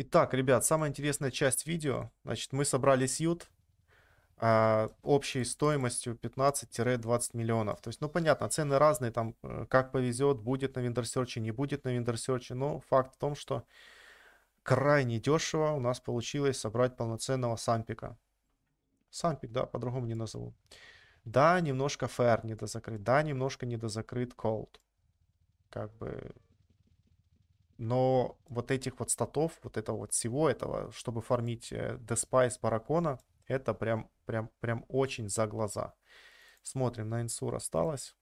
Итак, ребят, самая интересная часть видео. Значит, мы собрали сьют а, общей стоимостью 15-20 миллионов. То есть, ну понятно, цены разные, там э, как повезет, будет на Виндерсерче, не будет на Виндерсерче, но факт в том, что крайне дешево у нас получилось собрать полноценного сампика. Сампик, да, по-другому не назову. Да, немножко фэр недозакрыт, да, немножко недозакрыт колд. Как бы но вот этих вот статов, вот этого вот всего этого, чтобы фармить Деспайс э, Баракона, это прям, прям, прям очень за глаза. Смотрим, на инсур осталось.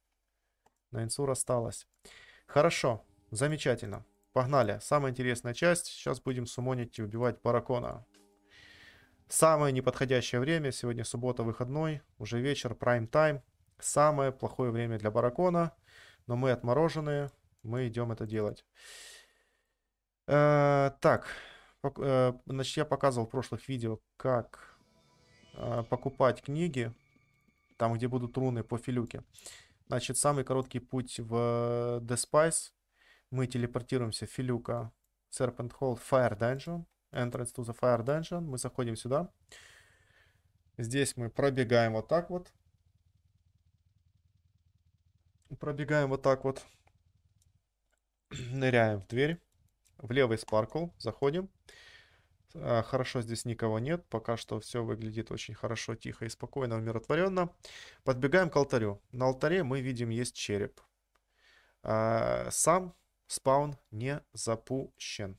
На инсур осталось. Хорошо, замечательно. Погнали. Самая интересная часть. Сейчас будем сумонить и убивать Баракона. Самое неподходящее время. Сегодня суббота, выходной. Уже вечер, прайм-тайм. Самое плохое время для Баракона. Но мы отмороженные. Мы идем это делать. Э, так, э, значит, я показывал в прошлых видео, как э, покупать книги, там, где будут руны по филюке. Значит, самый короткий путь в The Spice. Мы телепортируемся в филюка Serpent Hall Fire Dungeon. Entrance to the Fire Dungeon. Мы заходим сюда. Здесь мы пробегаем вот так вот. Пробегаем вот так вот. Ныряем в дверь. В левый Sparkle заходим. А, хорошо, здесь никого нет. Пока что все выглядит очень хорошо, тихо и спокойно, умиротворенно. Подбегаем к алтарю. На алтаре мы видим есть череп. А, сам спаун не запущен.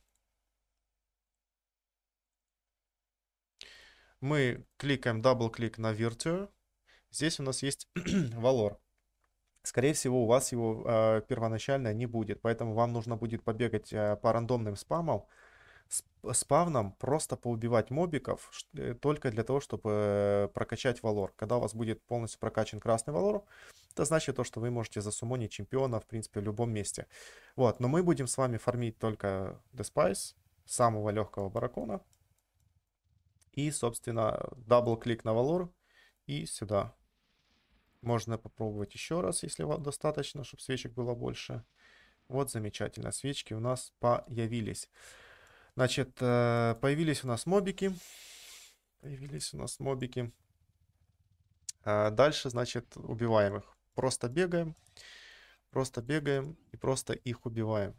Мы кликаем дабл-клик на Virtue. Здесь у нас есть valor. скорее всего, у вас его э, первоначально не будет. Поэтому вам нужно будет побегать э, по рандомным спамам, спавнам, просто поубивать мобиков, э, только для того, чтобы э, прокачать валор. Когда у вас будет полностью прокачан красный валор, это значит то, что вы можете засумонить чемпиона, в принципе, в любом месте. Вот, но мы будем с вами фармить только Деспайс, самого легкого баракона. И, собственно, дабл-клик на валор и сюда. Можно попробовать еще раз, если вам достаточно, чтобы свечек было больше. Вот замечательно, свечки у нас появились. Значит, э, появились у нас мобики. Появились у нас мобики. А дальше, значит, убиваем их. Просто бегаем, просто бегаем и просто их убиваем.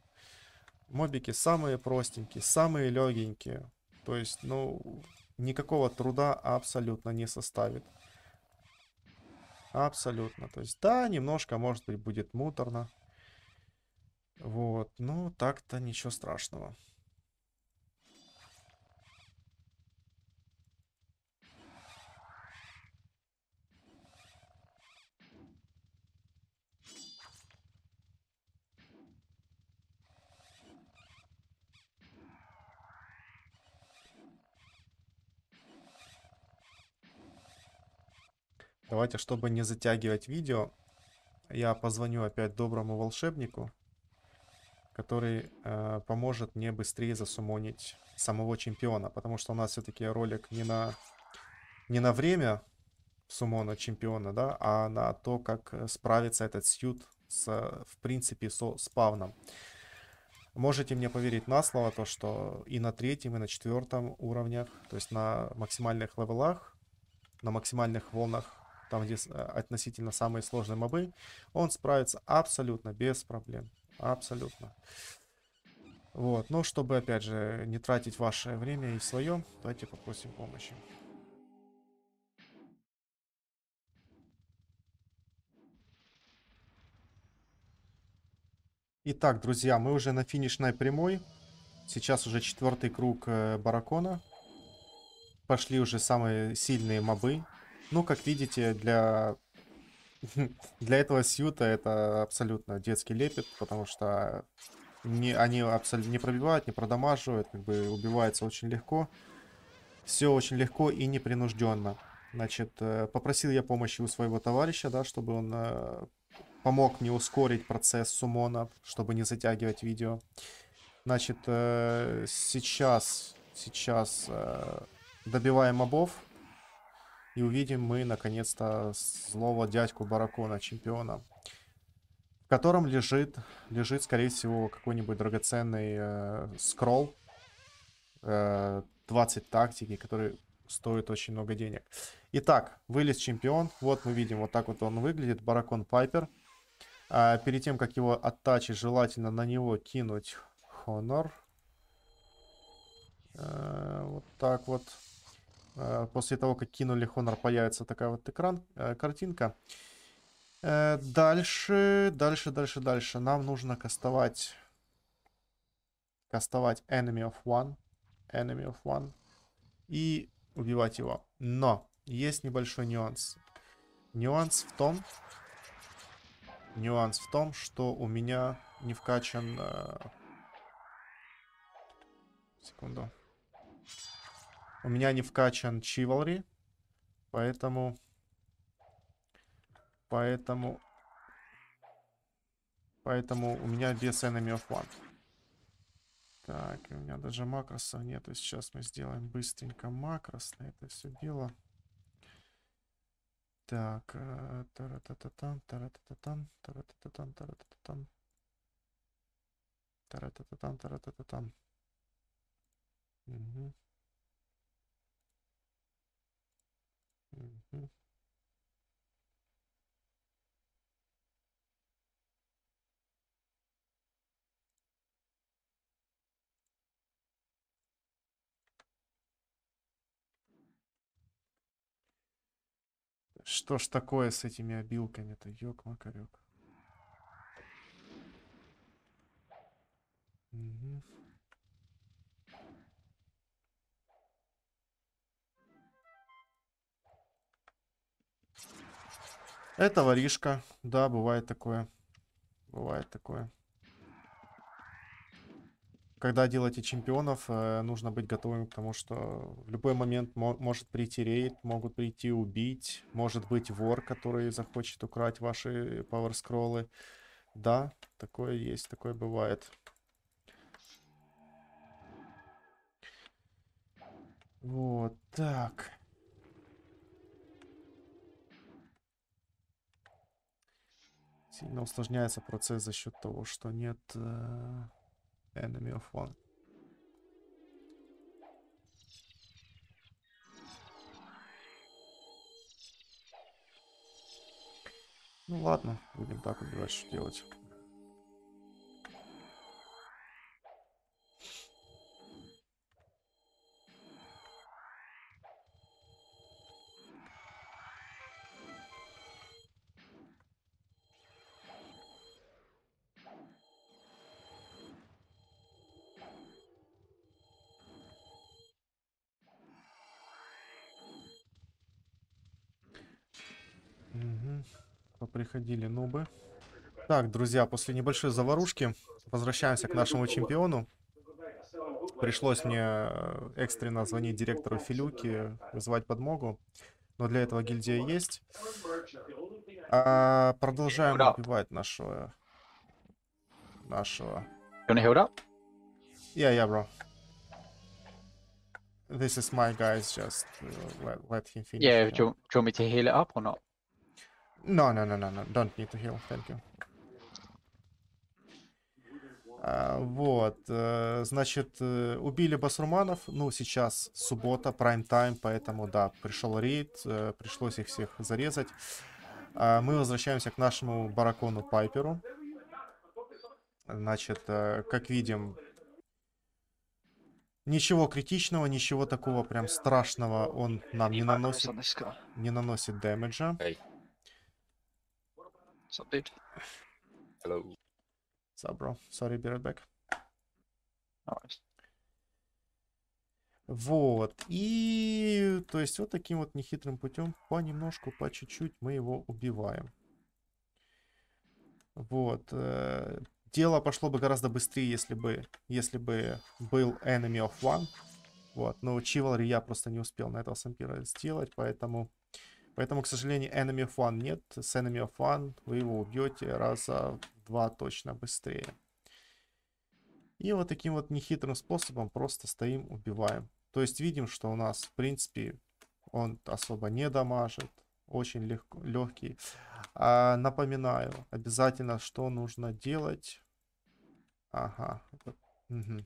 Мобики самые простенькие, самые легенькие. То есть, ну, никакого труда абсолютно не составит. Абсолютно. То есть, да, немножко, может быть, будет муторно. Вот, ну так-то ничего страшного. Давайте, чтобы не затягивать видео, я позвоню опять доброму волшебнику, который э, поможет мне быстрее засумонить самого чемпиона, потому что у нас все-таки ролик не на, не на время сумона чемпиона, да, а на то, как справится этот сьют с, в принципе, со спавном. Можете мне поверить на слово, то что и на третьем, и на четвертом уровнях, то есть на максимальных левелах, на максимальных волнах там где э, относительно самые сложные мобы, он справится абсолютно без проблем. Абсолютно. Вот, но чтобы, опять же, не тратить ваше время и свое, давайте попросим помощи. Итак, друзья, мы уже на финишной прямой. Сейчас уже четвертый круг э, баракона. Пошли уже самые сильные мобы. Ну, как видите, для... для этого Сьюта это абсолютно детский лепет, потому что не, они абсолютно не пробивают, не продамаживают, как бы убивается очень легко. Все очень легко и непринужденно. Значит, э, попросил я помощи у своего товарища, да, чтобы он э, помог мне ускорить процесс сумона, чтобы не затягивать видео. Значит, э, сейчас, сейчас добиваем мобов. И увидим мы, наконец-то, злого дядьку Баракона, чемпиона. В котором лежит, лежит скорее всего, какой-нибудь драгоценный э, скролл. Э, 20 тактики, которые стоят очень много денег. Итак, вылез чемпион. Вот мы видим, вот так вот он выглядит. Баракон Пайпер. А перед тем, как его оттачить, желательно на него кинуть Хонор. А, вот так вот. Э, после того, как кинули Honor, появится такая вот экран, э, картинка. Э, дальше, дальше, дальше, дальше. Нам нужно кастовать... Кастовать Enemy of One. Enemy of One. И убивать его. Но есть небольшой нюанс. Нюанс в том... Нюанс в том, что у меня не вкачан... Секунду. У меня не вкачан Чивалри. Поэтому... Поэтому... Поэтому у меня без Enemy of One. Так, у меня даже макросов нету. Сейчас мы сделаем быстренько макрос на это все дело. Так, та-та-та-та-та, э, та-та-та-та-та, та таратататам, таратататам, та та таратататам. Угу. Что ж такое с этими обилками-то, ёк макарек. Угу. Это воришка. Да, бывает такое. Бывает такое когда делаете чемпионов, э, нужно быть готовым к тому, что в любой момент может прийти рейд, могут прийти убить, может быть вор, который захочет украть ваши пауэрскроллы. Да, такое есть, такое бывает. Вот так. Сильно усложняется процесс за счет того, что нет... Э enemy of one. Ну ладно, будем так убивать, что делать. Приходили нубы. Так, друзья, после небольшой заварушки возвращаемся к нашему чемпиону. Пришлось мне э, экстренно звонить директору Филюки, вызывать подмогу. Но для этого гильдия есть. А, продолжаем убивать нашего... Нашего... Yeah, yeah, bro. This is my guys, just uh, let, let him finish. Yeah, do you, do you want me to heal it up or not? No, no, no, no, no, don't need to heal, thank you. А, вот, э, значит, э, убили басурманов, ну, сейчас суббота, prime time, поэтому, да, пришел рейд, э, пришлось их всех зарезать. А, мы возвращаемся к нашему баракону Пайперу. Значит, как видим, ничего критичного, ничего такого прям страшного он нам не наносит, не наносит дэмэджа. Эй. What's up, dude? Hello. What's up, bro? Sorry, be right back. Nice. Вот, и то есть вот таким вот нехитрым путем, понемножку, по чуть-чуть мы его убиваем. Вот, э, дело пошло бы гораздо быстрее, если бы, если бы был Enemy of One. Вот, но Chivalry я просто не успел на этого сампира сделать, поэтому Поэтому, к сожалению, Enemy of One нет. С Enemy of One вы его убьете раза два точно быстрее. И вот таким вот нехитрым способом просто стоим, убиваем. То есть видим, что у нас, в принципе, он особо не дамажит. Очень легко, легкий. А, напоминаю, обязательно, что нужно делать. Ага. Угу.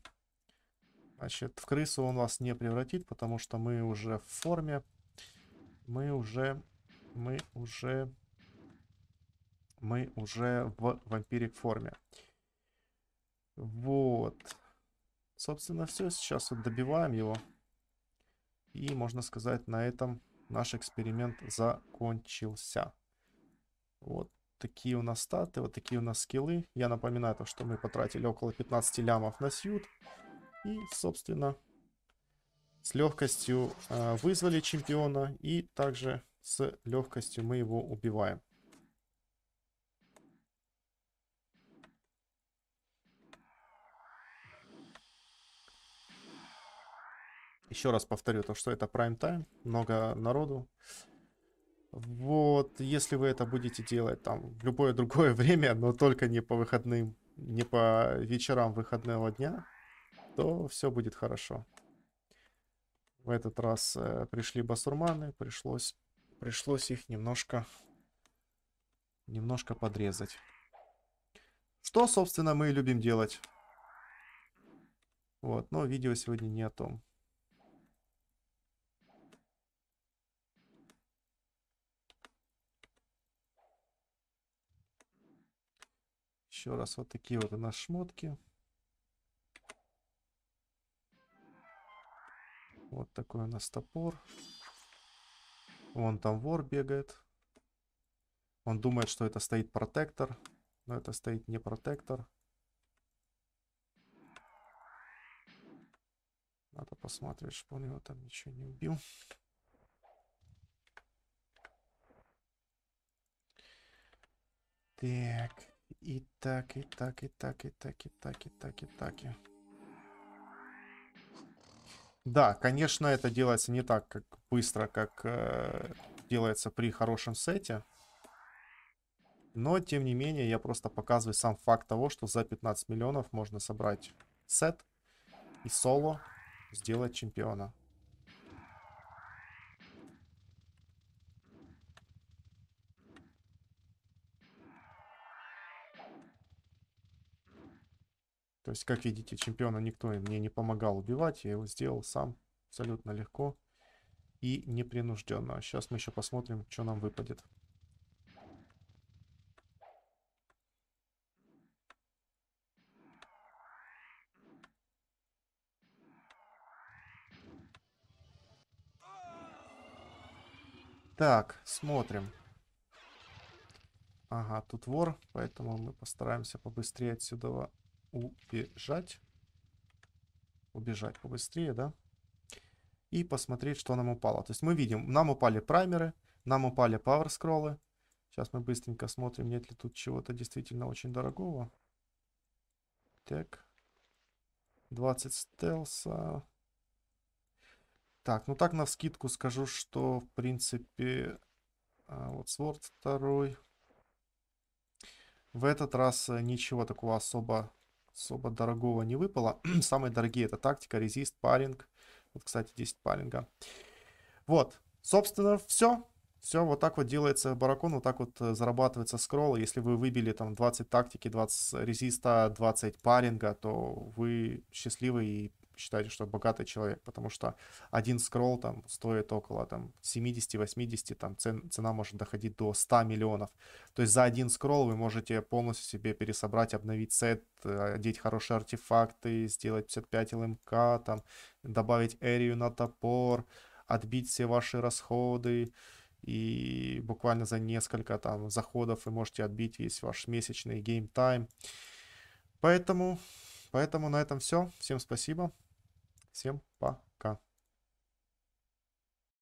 Значит, в крысу он вас не превратит, потому что мы уже в форме мы уже, мы уже, мы уже в вампирик форме. Вот. Собственно, все. Сейчас вот добиваем его. И, можно сказать, на этом наш эксперимент закончился. Вот такие у нас статы, вот такие у нас скиллы. Я напоминаю то, что мы потратили около 15 лямов на сьют. И, собственно, с легкостью э, вызвали чемпиона и также с легкостью мы его убиваем. Еще раз повторю, то что это prime time, много народу. Вот, если вы это будете делать там в любое другое время, но только не по выходным, не по вечерам выходного дня, то все будет хорошо. В этот раз э, пришли басурманы, пришлось, пришлось их немножко, немножко подрезать. Что, собственно, мы любим делать. Вот, но видео сегодня не о том. Еще раз вот такие вот у нас шмотки. Вот такой у нас топор. Вон там вор бегает. Он думает, что это стоит протектор. Но это стоит не протектор. Надо посмотреть, чтобы он его там ничего не убил. Так. И так, и так, и так, и так, и так, и так, и так. И так. Да, конечно, это делается не так как быстро, как э, делается при хорошем сете. Но, тем не менее, я просто показываю сам факт того, что за 15 миллионов можно собрать сет и соло сделать чемпиона. То есть, как видите, чемпиона никто мне не помогал убивать. Я его сделал сам абсолютно легко и непринужденно. Сейчас мы еще посмотрим, что нам выпадет. Так, смотрим. Ага, тут вор, поэтому мы постараемся побыстрее отсюда убежать. Убежать побыстрее, да? И посмотреть, что нам упало. То есть мы видим, нам упали праймеры, нам упали power скроллы. Сейчас мы быстренько смотрим, нет ли тут чего-то действительно очень дорогого. Так. 20 стелса. Так, ну так на скидку скажу, что в принципе а, вот Sword второй. В этот раз э, ничего такого особо особо дорогого не выпало. Самые дорогие это тактика, резист, паринг. Вот, кстати, 10 паринга. Вот, собственно, все. Все, вот так вот делается баракон, вот так вот э, зарабатывается скролл. Если вы выбили там 20 тактики, 20 резиста, 20 паринга, то вы счастливы и считайте, что богатый человек, потому что один скролл там стоит около там 70-80, там цен, цена может доходить до 100 миллионов. То есть за один скролл вы можете полностью себе пересобрать, обновить сет, одеть хорошие артефакты, сделать 55 ЛМК, эм там добавить эрию на топор, отбить все ваши расходы, и буквально за несколько там заходов вы можете отбить весь ваш месячный гейм тайм. Поэтому, поэтому на этом все. Всем спасибо. Всем пока.